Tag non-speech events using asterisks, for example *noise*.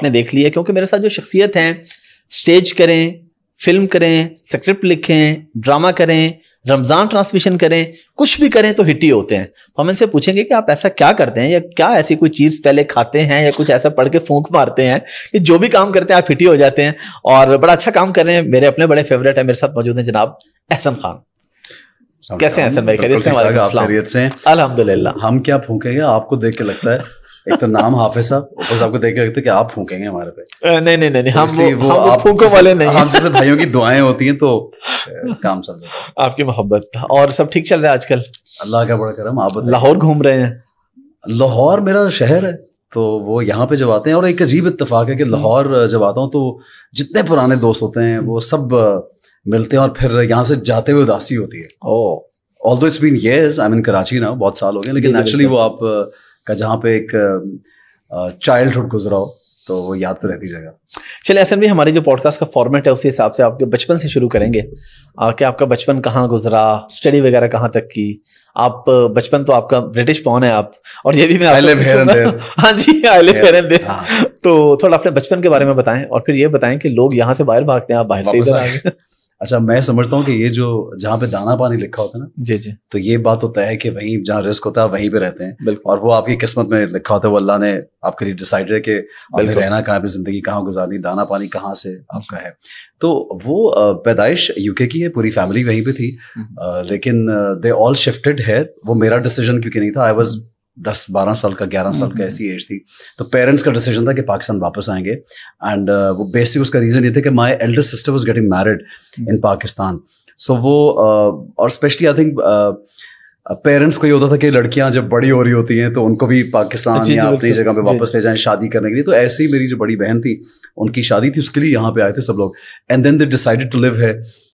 आपने देख लिया क्योंकि मेरे साथ जो शख्सियत हैं स्टेज करें फिल्म करें स्क्रिप्ट लिखें ड्रामा करें रमज़ान ट्रांसमिशन करें कुछ भी करें तो हिट ही होते हैं तो हम इनसे पूछेंगे कि आप ऐसा क्या करते हैं या क्या ऐसी कोई चीज़ पहले खाते हैं या कुछ ऐसा पढ़ के फूंक मारते हैं कि जो भी काम करते हैं आप हिट ही हो जाते हैं और बड़ा अच्छा काम कर रहे हैं मेरे अपने बड़े फेवरेट है मेरे साथ मौजूद हैं जनाब एहसन खान कैसे हैं सर भाई खैरियत से खैरियत से अल्हम्दुलिल्लाह हम क्या फूकेंगे आपको देख के लगता है एक तो नाम हाफिज साहब ऊपर से आपको देख के लगता है कि आप फूकेंगे हमारे पे नहीं नहीं नहीं हम वो, आप फूको वाले नहीं हम जैसे भाइयों की दुआएं होती हैं तो *laughs* काम चल जाता है आपकी मोहब्बत और सब ठीक चल रहा है आजकल अल्लाह का बड़ा करम आप लाहौर घूम रहे हैं लाहौर मेरा शहर है तो वो यहाँ पे जब आते हैं और एक अजीब इतफाक है कि लाहौर जब आता हूँ तो जितने पुराने दोस्त होते हैं वो सब मिलते हैं और फिर यहाँ से जाते हुए उदासी होती है oh although it's been ages I mean Karachi ना बहुत साल हो गए लेकिन एक्चुअली वो आप का जहाँ पे एक चाइल्ड हुड गुजरा हो तो वो याद तो रहती जाएगा चलिए असल में हमारे जो पॉडकास्ट का फॉर्मेट है उसी हिसाब से आपके बचपन से शुरू करेंगे कि आपका बचपन कहाँ गुजरा स्टडी वगैरह कहाँ तक की आप बचपन तो आपका ब्रिटिश पौन है आप और ये भी मैं हाँ जी आइले फेर दे तो थोड़ा अपने बचपन के बारे में बताएं और फिर ये बताएं कि लोग यहाँ से बाहर भागते हैं आप बाहर से इधर आ गए अच्छा मैं समझता हूँ कि ये जो जहाँ पे दाना पानी लिखा होता है ना जी जी तो ये बात होता तो है कि वहीं जहाँ रिस्क होता है वहीं पे रहते हैं और वो आपकी किस्मत में लिखा होता है वो अल्लाह ने आपके लिए डिसाइड है कि आपने रहना कहाँ पे जिंदगी कहाँ गुजारनी दाना पानी कहाँ से आपका है तो वो पैदाइश यूके की है पूरी फैमिली वहीं पे थी हम्म। लेकिन दे ऑल शिफ्टेड है वो मेरा डिसीजन क्योंकि नहीं था आई वॉज दस बारह साल का ग्यारह साल का हम्म। ऐसी एज थी तो पेरेंट्स का डिसीजन था कि पाकिस्तान वापस आएंगे एंड uh, वो बेसिक उसका रीज़न ये था कि my elder sister was getting married in Pakistan so वो uh, और स्पेशली आई थिंक पेरेंट्स को ये होता था कि लड़कियां जब बड़ी हो रही होती हैं तो उनको भी पाकिस्तान या अपनी जगह पे वापस ले जाएं शादी करने के लिए तो ऐसे ही मेरी जो बड़ी बहन थी उनकी शादी थी उसके लिए यहाँ पे आए थे सब लोग and then they decided to live है